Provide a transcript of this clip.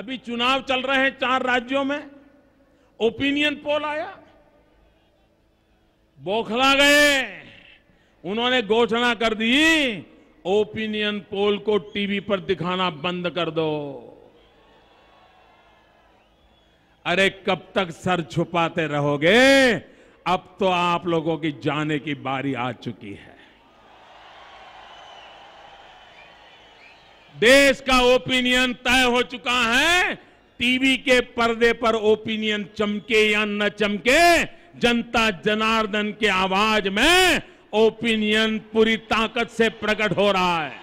अभी चुनाव चल रहे हैं चार राज्यों में ओपिनियन पोल आया बौखला गए उन्होंने घोषणा कर दी ओपिनियन पोल को टीवी पर दिखाना बंद कर दो अरे कब तक सर छुपाते रहोगे अब तो आप लोगों की जाने की बारी आ चुकी है देश का ओपिनियन तय हो चुका है टीवी के पर्दे पर ओपिनियन चमके या न चमके जनता जनार्दन के आवाज में ओपिनियन पूरी ताकत से प्रकट हो रहा है